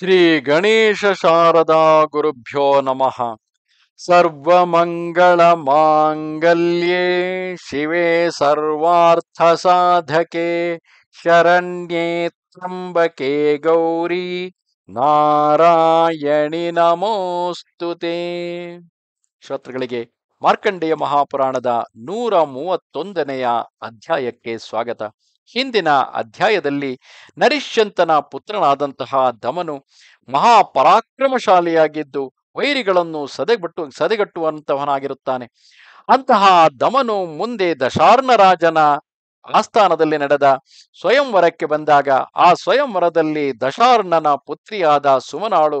ಶ್ರೀ ಗಣೇಶ ಶಾರದಾ ಗುರುಭ್ಯೋ ನಮಃ ಮಂಗಳ ಮಾಂಗಲ್ಯೇ ಶಿವೆ ಸರ್ವಾರ್ಥ ಸಾಧಕೆ ಶರಣ್ಯೇ ತ್ರಂಬಕೆ ಗೌರಿ ನಾರಾಯಣಿ ನಮೋಸ್ತುತೆ ಶ್ರೋತೃಗಳಿಗೆ ಮಾರ್ಕಂಡೇಯ ಮಹಾಪುರಾಣದ ನೂರ ಮೂವತ್ತೊಂದನೆಯ ಅಧ್ಯಾಯಕ್ಕೆ ಸ್ವಾಗತ ಹಿಂದಿನ ಅಧ್ಯಾಯದಲ್ಲಿ ನರಿಶ್ಯಂತನ ಪುತ್ರನಾದಂತಹ ದಮನು ಮಹಾಪರಾಕ್ರಮಶಾಲಿಯಾಗಿದ್ದು ವೈರಿಗಳನ್ನು ಸದೆಗಟ್ಟು ಸದೆಗಟ್ಟುವಂತಹವನಾಗಿರುತ್ತಾನೆ ಅಂತಹ ದಮನು ಮುಂದೆ ದಶಾರ್ಣ ರಾಜನ ಆಸ್ಥಾನದಲ್ಲಿ ನಡೆದ ಸ್ವಯಂವರಕ್ಕೆ ಬಂದಾಗ ಆ ಸ್ವಯಂವರದಲ್ಲಿ ದಶಾರ್ಣನ ಪುತ್ರಿಯಾದ ಸುಮನಾಳು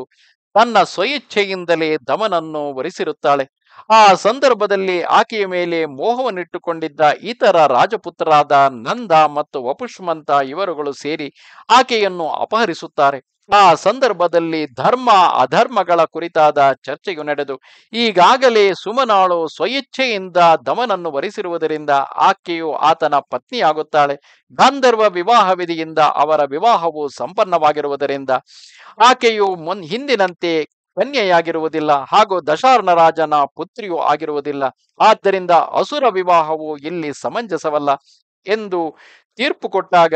ತನ್ನ ಸ್ವಇಚ್ಛೆಯಿಂದಲೇ ದಮನನ್ನು ವರಿಸಿರುತ್ತಾಳೆ ಆ ಸಂದರ್ಭದಲ್ಲಿ ಆಕೆಯ ಮೇಲೆ ಮೋಹವನ್ನಿಟ್ಟುಕೊಂಡಿದ್ದ ಇತರ ರಾಜಪುತ್ರರಾದ ನಂದ ಮತ್ತು ವಪುಷ್ಮಂತ ಇವರುಗಳು ಸೇರಿ ಆಕೆಯನ್ನು ಅಪಹರಿಸುತ್ತಾರೆ ಆ ಸಂದರ್ಭದಲ್ಲಿ ಧರ್ಮ ಅಧರ್ಮಗಳ ಕುರಿತಾದ ಚರ್ಚೆಯು ನಡೆದು ಈಗಾಗಲೇ ಸುಮನಾಳು ಸ್ವಇಚ್ಛೆಯಿಂದ ದಮನನ್ನು ವರಿಸಿರುವುದರಿಂದ ಆಕೆಯು ಆತನ ಪತ್ನಿಯಾಗುತ್ತಾಳೆ ಗಾಂಧರ್ವ ವಿವಾಹ ವಿಧಿಯಿಂದ ಅವರ ವಿವಾಹವು ಸಂಪನ್ನವಾಗಿರುವುದರಿಂದ ಆಕೆಯು ಮುನ್ ಹಿಂದಿನಂತೆ ಕನ್ಯೆಯಾಗಿರುವುದಿಲ್ಲ ಹಾಗೂ ದಶಾರ್ಣ ರಾಜನ ಪುತ್ರಿಯೂ ಆಗಿರುವುದಿಲ್ಲ ಆದ್ದರಿಂದ ಅಸುರ ವಿವಾಹವು ಇಲ್ಲಿ ಸಮಂಜಸವಲ್ಲ ಎಂದು ತೀರ್ಪು ಕೊಟ್ಟಾಗ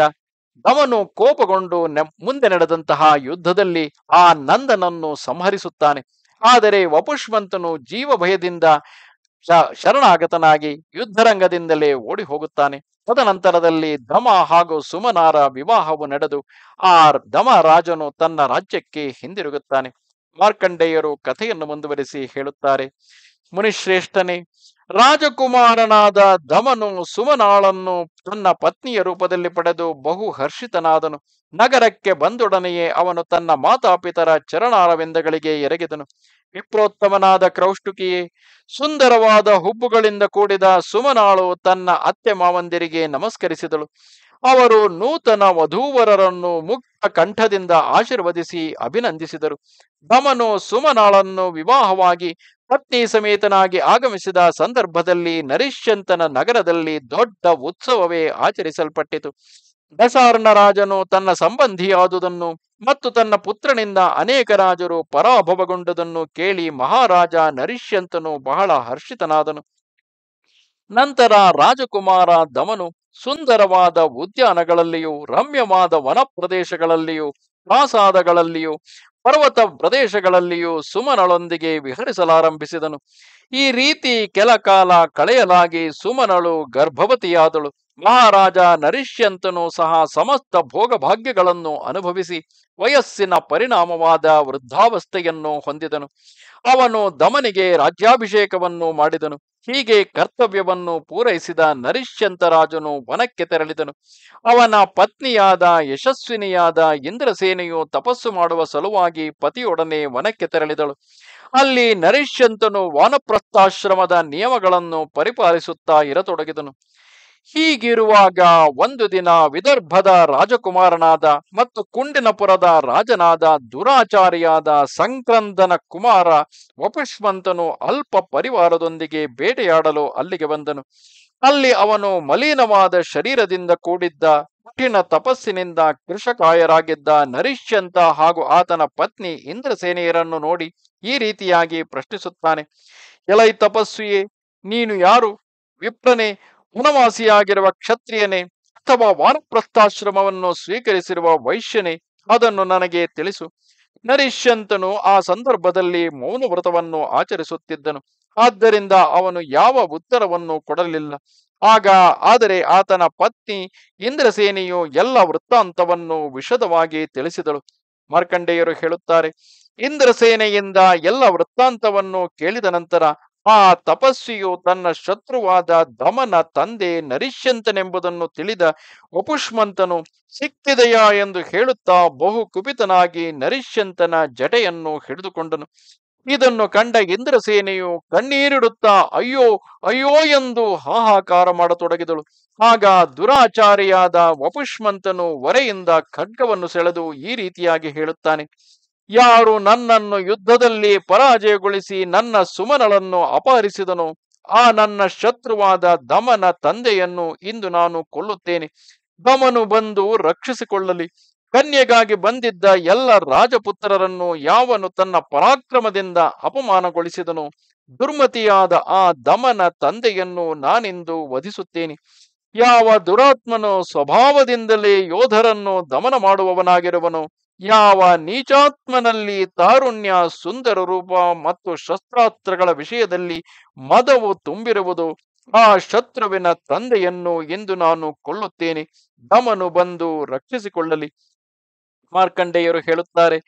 ಅವನು ಕೋಪಗೊಂಡು ಮುಂದೆ ನಡೆದಂತಹ ಯುದ್ಧದಲ್ಲಿ ಆ ನಂದನನ್ನು ಸಂಹರಿಸುತ್ತಾನೆ ಆದರೆ ವಪುಷ್ಮಂತನು ಜೀವ ಭಯದಿಂದ ಶರಣಾಗತನಾಗಿ ಯುದ್ಧರಂಗದಿಂದಲೇ ಓಡಿ ಹೋಗುತ್ತಾನೆ ತದನಂತರದಲ್ಲಿ ದಮ ಹಾಗೂ ಸುಮನಾರ ವಿವಾಹವು ನಡೆದು ಆ ದಮ ರಾಜನು ತನ್ನ ರಾಜ್ಯಕ್ಕೆ ಹಿಂದಿರುಗುತ್ತಾನೆ ಮಾರ್ಕಂಡೇಯರು ಕಥೆಯನ್ನು ಮುಂದುವರಿಸಿ ಹೇಳುತ್ತಾರೆ ಮುನಿಶ್ರೇಷ್ಠನೇ ರಾಜಕುಮಾರನಾದ ದಮನು ಸುಮನಾಳನ್ನು ತನ್ನ ಪತ್ನಿಯ ರೂಪದಲ್ಲಿ ಪಡೆದು ಬಹು ಹರ್ಷಿತನಾದನು ನಗರಕ್ಕೆ ಬಂದೊಡನೆಯೇ ಅವನು ತನ್ನ ಮಾತಾಪಿತರ ಚರಣಾರವಿಂದಗಳಿಗೆ ಎರಗಿದನು ವಿಪ್ರೋತ್ತಮನಾದ ಕ್ರೌಷ್ಟುಕಿಯೇ ಸುಂದರವಾದ ಹುಬ್ಬುಗಳಿಂದ ಕೂಡಿದ ಸುಮನಾಳು ತನ್ನ ಅತ್ತೆ ಮಾವಂದಿರಿಗೆ ನಮಸ್ಕರಿಸಿದಳು ಅವರು ನೂತನ ವಧೂವರರನ್ನು ಮುಕ್ತ ಕಂಠದಿಂದ ಆಶೀರ್ವದಿಸಿ ಅಭಿನಂದಿಸಿದರು ದಮನು ಸುಮನಾಳನ್ನು ವಿವಾಹವಾಗಿ ಪತ್ನಿ ಸಮೇತನಾಗಿ ಆಗಮಿಸಿದ ಸಂದರ್ಭದಲ್ಲಿ ನರಿಶ್ಯಂತನ ನಗರದಲ್ಲಿ ದೊಡ್ಡ ಉತ್ಸವವೇ ಆಚರಿಸಲ್ಪಟ್ಟಿತು ದಸಾರ್ಣ ರಾಜನು ತನ್ನ ಸಂಬಂಧಿಯಾದುದನ್ನು ಮತ್ತು ತನ್ನ ಪುತ್ರನಿಂದ ಅನೇಕ ರಾಜರು ಪರಾಭವಗೊಂಡುದನ್ನು ಕೇಳಿ ಮಹಾರಾಜ ನರಿಶ್ಯಂತನು ಬಹಳ ಹರ್ಷಿತನಾದನು ನಂತರ ರಾಜಕುಮಾರ ದಮನು ಸುಂದರವಾದ ಉದ್ಯಾನಗಳಲ್ಲಿಯೂ ರಮ್ಯವಾದ ವನ ಪ್ರದೇಶಗಳಲ್ಲಿಯೂ ಪ್ರಾಸಾದಗಳಲ್ಲಿಯೂ ಪರ್ವತ ಪ್ರದೇಶಗಳಲ್ಲಿಯೂ ಸುಮನಳೊಂದಿಗೆ ವಿಹರಿಸಲಾರಂಭಿಸಿದನು ಈ ರೀತಿ ಕೆಲ ಕಾಲ ಕಳೆಯಲಾಗಿ ಸುಮನಳು ಗರ್ಭವತಿಯಾದಳು ಮಹಾರಾಜ ನರಿಷ್ಯಂತನು ಸಹ ಸಮಸ್ತ ಭೋಗಭಾಗ್ಯಗಳನ್ನು ಅನುಭವಿಸಿ ವಯಸ್ಸಿನ ಪರಿಣಾಮವಾದ ವೃದ್ಧಾವಸ್ಥೆಯನ್ನು ಹೊಂದಿದನು ಅವನು ದಮನಿಗೆ ರಾಜ್ಯಾಭಿಷೇಕವನ್ನು ಮಾಡಿದನು ಹೀಗೆ ಕರ್ತವ್ಯವನ್ನು ಪೂರೈಸಿದ ರಾಜನು ವನಕ್ಕೆ ತೆರಳಿದನು ಅವನ ಪತ್ನಿಯಾದ ಯಶಸ್ವಿನಿಯಾದ ಇಂದ್ರಸೇನೆಯು ತಪಸ್ಸು ಮಾಡುವ ಸಲುವಾಗಿ ಪತಿಯೊಡನೆ ವನಕ್ಕೆ ತೆರಳಿದಳು ಅಲ್ಲಿ ನರಿಷ್ಯಂತನು ವಾನಪ್ರಸ್ಥಾಶ್ರಮದ ನಿಯಮಗಳನ್ನು ಪರಿಪಾಲಿಸುತ್ತಾ ಇರತೊಡಗಿದನು ಹೀಗಿರುವಾಗ ಒಂದು ದಿನ ವಿದರ್ಭದ ರಾಜಕುಮಾರನಾದ ಮತ್ತು ಕುಂಡಿನಪುರದ ರಾಜನಾದ ದುರಾಚಾರಿಯಾದ ಸಂಕ್ರಂದನ ಕುಮಾರ ವಪುಷ್ಮಂತನು ಅಲ್ಪ ಪರಿವಾರದೊಂದಿಗೆ ಬೇಟೆಯಾಡಲು ಅಲ್ಲಿಗೆ ಬಂದನು ಅಲ್ಲಿ ಅವನು ಮಲಿನವಾದ ಶರೀರದಿಂದ ಕೂಡಿದ್ದ ಕಠಿಣ ತಪಸ್ಸಿನಿಂದ ಕೃಷಕಾಯರಾಗಿದ್ದ ನರಿಶ್ಯಂತ ಹಾಗೂ ಆತನ ಪತ್ನಿ ಇಂದ್ರಸೇನೆಯರನ್ನು ನೋಡಿ ಈ ರೀತಿಯಾಗಿ ಪ್ರಶ್ನಿಸುತ್ತಾನೆ ಎಲೈ ತಪಸ್ವಿಯೇ ನೀನು ಯಾರು ವಿಪ್ರನೆ ವನವಾಸಿಯಾಗಿರುವ ಕ್ಷತ್ರಿಯನೇ ಅಥವಾ ವಾನಪ್ರಸ್ಥಾಶ್ರಮವನ್ನು ಸ್ವೀಕರಿಸಿರುವ ವೈಶ್ಯನೇ ಅದನ್ನು ನನಗೆ ತಿಳಿಸು ನರಿಷ್ಯಂತನು ಆ ಸಂದರ್ಭದಲ್ಲಿ ಮೌನ ವ್ರತವನ್ನು ಆಚರಿಸುತ್ತಿದ್ದನು ಆದ್ದರಿಂದ ಅವನು ಯಾವ ಉತ್ತರವನ್ನು ಕೊಡಲಿಲ್ಲ ಆಗ ಆದರೆ ಆತನ ಪತ್ನಿ ಇಂದ್ರಸೇನೆಯು ಎಲ್ಲ ವೃತ್ತಾಂತವನ್ನು ವಿಶದವಾಗಿ ತಿಳಿಸಿದಳು ಮಾರ್ಕಂಡೇಯರು ಹೇಳುತ್ತಾರೆ ಇಂದ್ರಸೇನೆಯಿಂದ ಎಲ್ಲ ವೃತ್ತಾಂತವನ್ನು ಕೇಳಿದ ನಂತರ ಆ ತಪಸ್ವಿಯು ತನ್ನ ಶತ್ರುವಾದ ದಮನ ತಂದೆ ನರಿಷ್ಯಂತನೆಂಬುದನ್ನು ತಿಳಿದ ವಪುಷ್ಮಂತನು ಸಿಕ್ಕಿದೆಯಾ ಎಂದು ಹೇಳುತ್ತಾ ಬಹು ಕುಪಿತನಾಗಿ ನರಿಷ್ಯಂತನ ಜಟೆಯನ್ನು ಹಿಡಿದುಕೊಂಡನು ಇದನ್ನು ಕಂಡ ಇಂದ್ರಸೇನೆಯು ಕಣ್ಣೀರಿಡುತ್ತಾ ಅಯ್ಯೋ ಅಯ್ಯೋ ಎಂದು ಹಾಹಾಕಾರ ಮಾಡತೊಡಗಿದಳು ಆಗ ದುರಾಚಾರಿಯಾದ ವಪುಷ್ಮಂತನು ಒರೆಯಿಂದ ಖಡ್ಗವನ್ನು ಸೆಳೆದು ಈ ರೀತಿಯಾಗಿ ಹೇಳುತ್ತಾನೆ ಯಾರು ನನ್ನನ್ನು ಯುದ್ಧದಲ್ಲಿ ಪರಾಜಯಗೊಳಿಸಿ ನನ್ನ ಸುಮನಳನ್ನು ಅಪಹರಿಸಿದನು ಆ ನನ್ನ ಶತ್ರುವಾದ ದಮನ ತಂದೆಯನ್ನು ಇಂದು ನಾನು ಕೊಲ್ಲುತ್ತೇನೆ ದಮನು ಬಂದು ರಕ್ಷಿಸಿಕೊಳ್ಳಲಿ ಕನ್ಯೆಗಾಗಿ ಬಂದಿದ್ದ ಎಲ್ಲ ರಾಜಪುತ್ರರನ್ನು ಯಾವನು ತನ್ನ ಪರಾಕ್ರಮದಿಂದ ಅಪಮಾನಗೊಳಿಸಿದನು ದುರ್ಮತಿಯಾದ ಆ ದಮನ ತಂದೆಯನ್ನು ನಾನಿಂದು ವಧಿಸುತ್ತೇನೆ ಯಾವ ದುರಾತ್ಮನು ಸ್ವಭಾವದಿಂದಲೇ ಯೋಧರನ್ನು ದಮನ ಮಾಡುವವನಾಗಿರುವನು ಯಾವ ನೀಚಾತ್ಮನಲ್ಲಿ ತಾರುಣ್ಯ ಸುಂದರ ರೂಪ ಮತ್ತು ಶಸ್ತ್ರಾಸ್ತ್ರಗಳ ವಿಷಯದಲ್ಲಿ ಮದವು ತುಂಬಿರುವುದು ಆ ಶತ್ರುವಿನ ತಂದೆಯನ್ನು ಎಂದು ನಾನು ಕೊಳ್ಳುತ್ತೇನೆ ದಮನು ಬಂದು ರಕ್ಷಿಸಿಕೊಳ್ಳಲಿ ಮಾರ್ಕಂಡೆಯರು ಹೇಳುತ್ತಾರೆ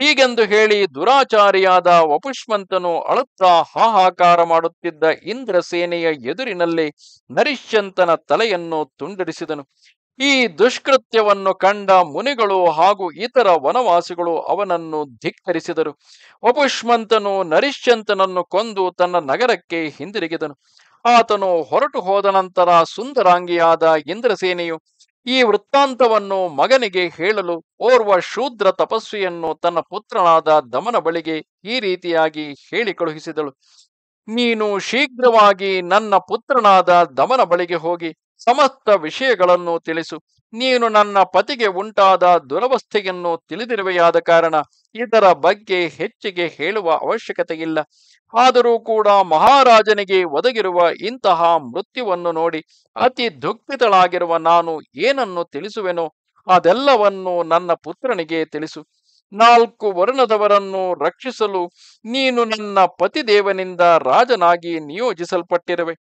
ಹೀಗೆಂದು ಹೇಳಿ ದುರಾಚಾರಿಯಾದ ವಪುಷ್ಮಂತನು ಅಳುತ್ತಾ ಹಾಹಾಕಾರ ಮಾಡುತ್ತಿದ್ದ ಇಂದ್ರ ಸೇನೆಯ ಎದುರಿನಲ್ಲಿ ನರಿಶ್ಯಂತನ ತಲೆಯನ್ನು ತುಂಡರಿಸಿದನು ಈ ದುಷ್ಕೃತ್ಯವನ್ನು ಕಂಡ ಮುನಿಗಳು ಹಾಗೂ ಇತರ ವನವಾಸಿಗಳು ಅವನನ್ನು ಧಿಕ್ಕರಿಸಿದರು ವಪುಷ್ಮಂತನು ನರಿಶ್ಚಂತನನ್ನು ಕೊಂದು ತನ್ನ ನಗರಕ್ಕೆ ಹಿಂದಿರುಗಿದನು ಆತನು ಹೊರಟು ಹೋದ ನಂತರ ಸುಂದರಾಂಗಿಯಾದ ಇಂದ್ರಸೇನೆಯು ಈ ವೃತ್ತಾಂತವನ್ನು ಮಗನಿಗೆ ಹೇಳಲು ಓರ್ವ ಶೂದ್ರ ತಪಸ್ವಿಯನ್ನು ತನ್ನ ಪುತ್ರನಾದ ದಮನ ಬಳಿಗೆ ಈ ರೀತಿಯಾಗಿ ಹೇಳಿ ಕಳುಹಿಸಿದಳು ನೀನು ಶೀಘ್ರವಾಗಿ ನನ್ನ ಪುತ್ರನಾದ ದಮನ ಬಳಿಗೆ ಹೋಗಿ ಸಮಸ್ತ ವಿಷಯಗಳನ್ನು ತಿಳಿಸು ನೀನು ನನ್ನ ಪತಿಗೆ ಉಂಟಾದ ದುರವಸ್ಥೆಯನ್ನು ತಿಳಿದಿರುವೆಯಾದ ಕಾರಣ ಇದರ ಬಗ್ಗೆ ಹೆಚ್ಚಿಗೆ ಹೇಳುವ ಅವಶ್ಯಕತೆ ಇಲ್ಲ ಆದರೂ ಕೂಡ ಮಹಾರಾಜನಿಗೆ ಒದಗಿರುವ ಇಂತಹ ಮೃತ್ಯುವನ್ನು ನೋಡಿ ಅತಿ ದುಃಖಿತಳಾಗಿರುವ ನಾನು ಏನನ್ನು ತಿಳಿಸುವೆನೋ ಅದೆಲ್ಲವನ್ನು ನನ್ನ ಪುತ್ರನಿಗೆ ತಿಳಿಸು ನಾಲ್ಕು ವರ್ಣದವರನ್ನು ರಕ್ಷಿಸಲು ನೀನು ನನ್ನ ಪತಿದೇವನಿಂದ ರಾಜನಾಗಿ ನಿಯೋಜಿಸಲ್ಪಟ್ಟಿರುವೆ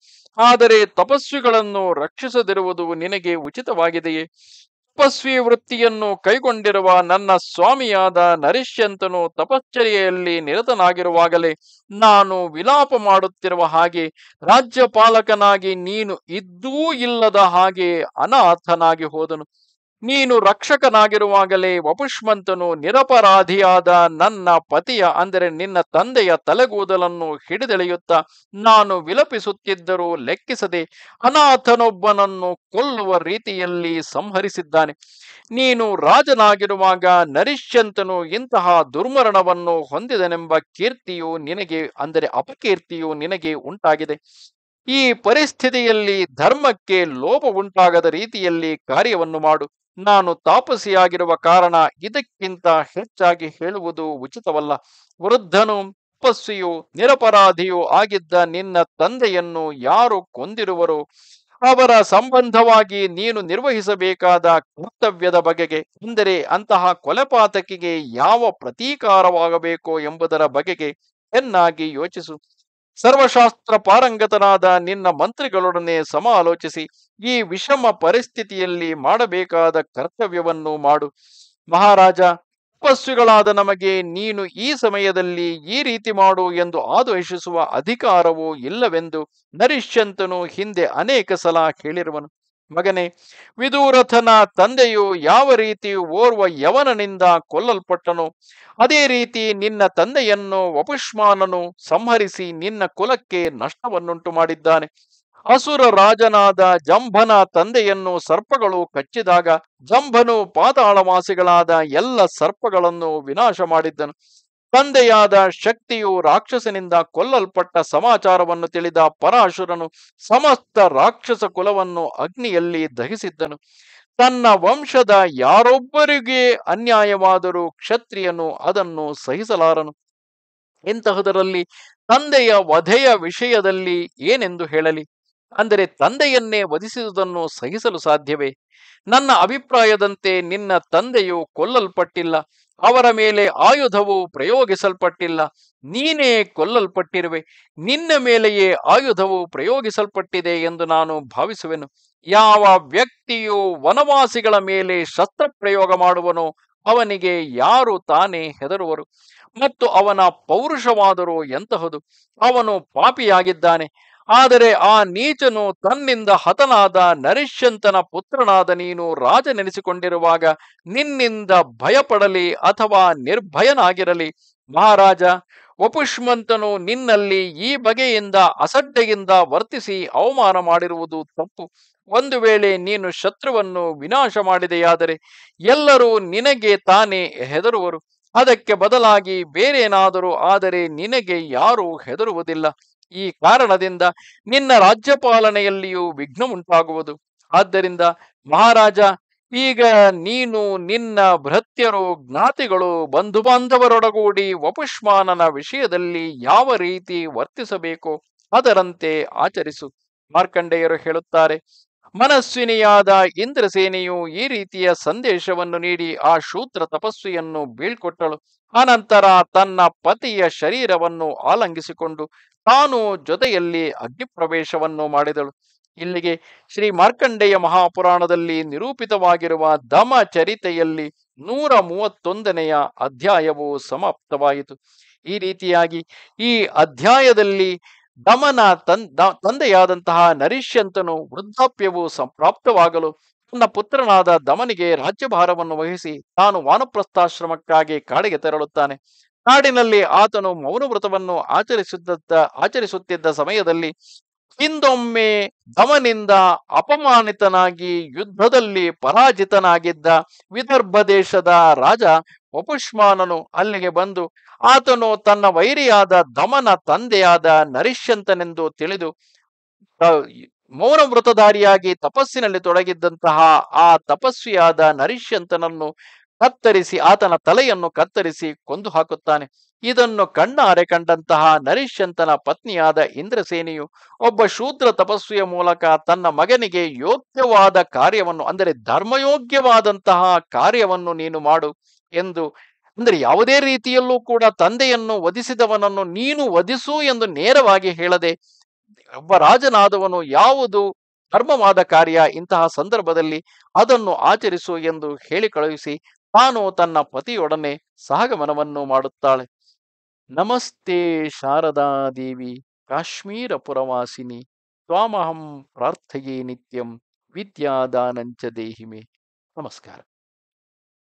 ಆದರೆ ತಪಸ್ವಿಗಳನ್ನು ರಕ್ಷಿಸದಿರುವುದು ನಿನಗೆ ಉಚಿತವಾಗಿದೆಯೇ ತಪಸ್ವಿ ವೃತ್ತಿಯನ್ನು ಕೈಗೊಂಡಿರುವ ನನ್ನ ಸ್ವಾಮಿಯಾದ ನರಿಷ್ಯಂತನು ತಪಶ್ಚರ್ಯೆಯಲ್ಲಿ ನಿರತನಾಗಿರುವಾಗಲೇ ನಾನು ವಿಲಾಪ ಮಾಡುತ್ತಿರುವ ಹಾಗೆ ರಾಜ್ಯಪಾಲಕನಾಗಿ ನೀನು ಇದ್ದೂ ಇಲ್ಲದ ಹಾಗೆ ಅನಾಥನಾಗಿ ಹೋದನು ನೀನು ರಕ್ಷಕನಾಗಿರುವಾಗಲೇ ವಪುಷ್ಮಂತನು ನಿರಪರಾಧಿಯಾದ ನನ್ನ ಪತಿಯ ಅಂದರೆ ನಿನ್ನ ತಂದೆಯ ತಲೆಗೂದಲನ್ನು ಹಿಡಿದೆಳೆಯುತ್ತ ನಾನು ವಿಲಪಿಸುತ್ತಿದ್ದರೂ ಲೆಕ್ಕಿಸದೆ ಅನಾಥನೊಬ್ಬನನ್ನು ಕೊಲ್ಲುವ ರೀತಿಯಲ್ಲಿ ಸಂಹರಿಸಿದ್ದಾನೆ ನೀನು ರಾಜನಾಗಿರುವಾಗ ನರಿಶ್ಯಂತನು ಇಂತಹ ದುರ್ಮರಣವನ್ನು ಹೊಂದಿದನೆಂಬ ಕೀರ್ತಿಯು ನಿನಗೆ ಅಂದರೆ ಅಪಕೀರ್ತಿಯು ನಿನಗೆ ಉಂಟಾಗಿದೆ ಈ ಪರಿಸ್ಥಿತಿಯಲ್ಲಿ ಧರ್ಮಕ್ಕೆ ಲೋಪ ಉಂಟಾಗದ ರೀತಿಯಲ್ಲಿ ಕಾರ್ಯವನ್ನು ಮಾಡು ನಾನು ತಾಪಸಿಯಾಗಿರುವ ಕಾರಣ ಇದಕ್ಕಿಂತ ಹೆಚ್ಚಾಗಿ ಹೇಳುವುದು ಉಚಿತವಲ್ಲ ವೃದ್ಧನು ತಪಸ್ವಿಯು ನಿರಪರಾಧಿಯು ಆಗಿದ್ದ ನಿನ್ನ ತಂದೆಯನ್ನು ಯಾರು ಕೊಂದಿರುವರು ಅವರ ಸಂಬಂಧವಾಗಿ ನೀನು ನಿರ್ವಹಿಸಬೇಕಾದ ಕರ್ತವ್ಯದ ಬಗೆಗೆ ಅಂದರೆ ಅಂತಹ ಕೊಲೆಪಾತಕಿಗೆ ಯಾವ ಪ್ರತೀಕಾರವಾಗಬೇಕು ಎಂಬುದರ ಬಗೆಗೆ ಚೆನ್ನಾಗಿ ಯೋಚಿಸು ಸರ್ವಶಾಸ್ತ್ರ ಪಾರಂಗತನಾದ ನಿನ್ನ ಮಂತ್ರಿಗಳೊಡನೆ ಸಮಾಲೋಚಿಸಿ ಈ ವಿಷಮ ಪರಿಸ್ಥಿತಿಯಲ್ಲಿ ಮಾಡಬೇಕಾದ ಕರ್ತವ್ಯವನ್ನು ಮಾಡು ಮಹಾರಾಜ ತಪಸ್ವಿಗಳಾದ ನಮಗೆ ನೀನು ಈ ಸಮಯದಲ್ಲಿ ಈ ರೀತಿ ಮಾಡು ಎಂದು ಆದೇಶಿಸುವ ಅಧಿಕಾರವೂ ಇಲ್ಲವೆಂದು ನರಿಶ್ಯಂತನು ಹಿಂದೆ ಅನೇಕ ಸಲ ಕೇಳಿರುವನು ಮಗನೇ ವಿದೂರಥನ ತಂದೆಯು ಯಾವ ರೀತಿ ಓರ್ವ ಯವನನಿಂದ ಕೊಲ್ಲಲ್ಪಟ್ಟನು ಅದೇ ರೀತಿ ನಿನ್ನ ತಂದೆಯನ್ನು ವಪುಷ್ಮಾನನು ಸಂಹರಿಸಿ ನಿನ್ನ ಕುಲಕ್ಕೆ ನಷ್ಟವನ್ನುಂಟು ಮಾಡಿದ್ದಾನೆ ಅಸುರ ರಾಜನಾದ ಜಂಭನ ತಂದೆಯನ್ನು ಸರ್ಪಗಳು ಕಚ್ಚಿದಾಗ ಜಂಭನು ಪಾತಾಳವಾಸಿಗಳಾದ ಎಲ್ಲ ಸರ್ಪಗಳನ್ನು ವಿನಾಶ ಮಾಡಿದ್ದನು ತಂದೆಯಾದ ಶಕ್ತಿಯು ರಾಕ್ಷಸನಿಂದ ಕೊಲ್ಲಲ್ಪಟ್ಟ ಸಮಾಚಾರವನ್ನು ತಿಳಿದ ಪರಾಶುರನು ಸಮಸ್ತ ರಾಕ್ಷಸ ಕುಲವನ್ನು ಅಗ್ನಿಯಲ್ಲಿ ದಹಿಸಿದ್ದನು ತನ್ನ ವಂಶದ ಯಾರೊಬ್ಬರಿಗೆ ಅನ್ಯಾಯವಾದರೂ ಕ್ಷತ್ರಿಯನು ಅದನ್ನು ಸಹಿಸಲಾರನು ಇಂತಹದರಲ್ಲಿ ತಂದೆಯ ವಧೆಯ ವಿಷಯದಲ್ಲಿ ಏನೆಂದು ಹೇಳಲಿ ಅಂದರೆ ತಂದೆಯನ್ನೇ ವಧಿಸಿದುದನ್ನು ಸಹಿಸಲು ಸಾಧ್ಯವೇ ನನ್ನ ಅಭಿಪ್ರಾಯದಂತೆ ನಿನ್ನ ತಂದೆಯು ಕೊಲ್ಲಲ್ಪಟ್ಟಿಲ್ಲ ಅವರ ಮೇಲೆ ಆಯುಧವು ಪ್ರಯೋಗಿಸಲ್ಪಟ್ಟಿಲ್ಲ ನೀನೇ ಕೊಲ್ಲಲ್ಪಟ್ಟಿರುವೆ ನಿನ್ನ ಮೇಲೆಯೇ ಆಯುಧವು ಪ್ರಯೋಗಿಸಲ್ಪಟ್ಟಿದೆ ಎಂದು ನಾನು ಭಾವಿಸುವೆನು ಯಾವ ವ್ಯಕ್ತಿಯು ವನವಾಸಿಗಳ ಮೇಲೆ ಪ್ರಯೋಗ ಮಾಡುವನೋ ಅವನಿಗೆ ಯಾರು ತಾನೇ ಹೆದರುವರು ಮತ್ತು ಅವನ ಪೌರುಷವಾದರೂ ಎಂತಹದು ಅವನು ಪಾಪಿಯಾಗಿದ್ದಾನೆ ಆದರೆ ಆ ನೀಚನು ತನ್ನಿಂದ ಹತನಾದ ನರಿಷ್ಯಂತನ ಪುತ್ರನಾದ ನೀನು ರಾಜನೆನಿಸಿಕೊಂಡಿರುವಾಗ ನಿನ್ನಿಂದ ಭಯಪಡಲಿ ಅಥವಾ ನಿರ್ಭಯನಾಗಿರಲಿ ಮಹಾರಾಜ ವಪುಷ್ಮಂತನು ನಿನ್ನಲ್ಲಿ ಈ ಬಗೆಯಿಂದ ಅಸಡ್ಡೆಯಿಂದ ವರ್ತಿಸಿ ಅವಮಾನ ಮಾಡಿರುವುದು ತಪ್ಪು ಒಂದು ವೇಳೆ ನೀನು ಶತ್ರುವನ್ನು ವಿನಾಶ ಮಾಡಿದೆಯಾದರೆ ಎಲ್ಲರೂ ನಿನಗೆ ತಾನೇ ಹೆದರುವರು ಅದಕ್ಕೆ ಬದಲಾಗಿ ಬೇರೇನಾದರೂ ಆದರೆ ನಿನಗೆ ಯಾರೂ ಹೆದರುವುದಿಲ್ಲ ಈ ಕಾರಣದಿಂದ ನಿನ್ನ ರಾಜ್ಯಪಾಲನೆಯಲ್ಲಿಯೂ ವಿಘ್ನ ಉಂಟಾಗುವುದು ಆದ್ದರಿಂದ ಮಹಾರಾಜ ಈಗ ನೀನು ನಿನ್ನ ಭೃತ್ಯರು ಜ್ಞಾತಿಗಳು ಬಂಧು ಬಾಂಧವರೊಡಗೂಡಿ ವಪುಷ್ಮಾನನ ವಿಷಯದಲ್ಲಿ ಯಾವ ರೀತಿ ವರ್ತಿಸಬೇಕು ಅದರಂತೆ ಆಚರಿಸು ಮಾರ್ಕಂಡೆಯರು ಹೇಳುತ್ತಾರೆ ಮನಸ್ವಿನಿಯಾದ ಇಂದ್ರಸೇನೆಯು ಈ ರೀತಿಯ ಸಂದೇಶವನ್ನು ನೀಡಿ ಆ ಶೂದ್ರ ತಪಸ್ವಿಯನ್ನು ಬೀಳ್ಕೊಟ್ಟಳು ಅನಂತರ ತನ್ನ ಪತಿಯ ಶರೀರವನ್ನು ಆಲಂಗಿಸಿಕೊಂಡು ತಾನು ಜೊತೆಯಲ್ಲಿ ಅಗ್ನಿಪ್ರವೇಶವನ್ನು ಮಾಡಿದಳು ಇಲ್ಲಿಗೆ ಶ್ರೀ ಮಾರ್ಕಂಡೇಯ ಮಹಾಪುರಾಣದಲ್ಲಿ ನಿರೂಪಿತವಾಗಿರುವ ದಮ ಚರಿತೆಯಲ್ಲಿ ನೂರ ಮೂವತ್ತೊಂದನೆಯ ಅಧ್ಯಾಯವು ಸಮಾಪ್ತವಾಯಿತು ಈ ರೀತಿಯಾಗಿ ಈ ಅಧ್ಯಾಯದಲ್ಲಿ ದಮನ ತಂದೆಯಾದಂತಹ ನರಿಷ್ಯಂತನು ವೃದ್ಧಾಪ್ಯವು ಸಂಪ್ರಾಪ್ತವಾಗಲು ತನ್ನ ಪುತ್ರನಾದ ದಮನಿಗೆ ರಾಜ್ಯಭಾರವನ್ನು ವಹಿಸಿ ತಾನು ವಾನಪ್ರಸ್ಥಾಶ್ರಮಕ್ಕಾಗಿ ಕಾಡಿಗೆ ತೆರಳುತ್ತಾನೆ ಕಾಡಿನಲ್ಲಿ ಆತನು ಮೌನವ್ರತವನ್ನು ಆಚರಿಸುತ್ತ ಆಚರಿಸುತ್ತಿದ್ದ ಸಮಯದಲ್ಲಿ ಹಿಂದೊಮ್ಮೆ ದಮನಿಂದ ಅಪಮಾನಿತನಾಗಿ ಯುದ್ಧದಲ್ಲಿ ಪರಾಜಿತನಾಗಿದ್ದ ವಿದರ್ಭ ದೇಶದ ರಾಜ ವಪುಷ್ಮಾನನು ಅಲ್ಲಿಗೆ ಬಂದು ಆತನು ತನ್ನ ವೈರಿಯಾದ ದಮನ ತಂದೆಯಾದ ನರಿಷ್ಯಂತನೆಂದು ತಿಳಿದು ಮೌನ ವ್ರತಧಾರಿಯಾಗಿ ತಪಸ್ಸಿನಲ್ಲಿ ತೊಡಗಿದ್ದಂತಹ ಆ ತಪಸ್ವಿಯಾದ ನರಿಷ್ಯಂತನನ್ನು ಕತ್ತರಿಸಿ ಆತನ ತಲೆಯನ್ನು ಕತ್ತರಿಸಿ ಕೊಂದು ಹಾಕುತ್ತಾನೆ ಇದನ್ನು ಕಣ್ಣಾರೆ ಕಂಡಂತಹ ನರಿಷ್ಯಂತನ ಪತ್ನಿಯಾದ ಇಂದ್ರಸೇನೆಯು ಒಬ್ಬ ಶೂದ್ರ ತಪಸ್ವಿಯ ಮೂಲಕ ತನ್ನ ಮಗನಿಗೆ ಯೋಗ್ಯವಾದ ಕಾರ್ಯವನ್ನು ಅಂದರೆ ಧರ್ಮಯೋಗ್ಯವಾದಂತಹ ಕಾರ್ಯವನ್ನು ನೀನು ಮಾಡು ಎಂದು ಅಂದರೆ ಯಾವುದೇ ರೀತಿಯಲ್ಲೂ ಕೂಡ ತಂದೆಯನ್ನು ವಧಿಸಿದವನನ್ನು ನೀನು ವಧಿಸು ಎಂದು ನೇರವಾಗಿ ಹೇಳದೆ ಒಬ್ಬ ರಾಜನಾದವನು ಯಾವುದು ಧರ್ಮವಾದ ಕಾರ್ಯ ಇಂತಹ ಸಂದರ್ಭದಲ್ಲಿ ಅದನ್ನು ಆಚರಿಸು ಎಂದು ಹೇಳಿ ಕಳುಹಿಸಿ ತಾನು ತನ್ನ ಪತಿಯೊಡನೆ ಸಹಗಮನವನ್ನು ಮಾಡುತ್ತಾಳೆ ನಮಸ್ತೆ ಶಾರದಾದೇವಿ ಕಾಶ್ಮೀರ ಪುರವಾಸಿನಿ ತ್ವಾಮಹಂ ಪ್ರಾರ್ಥೆಯೇ ನಿತ್ಯಂ ವಿದ್ಯಾದಾನಂಚ ದೇಹಿಮೆ ನಮಸ್ಕಾರ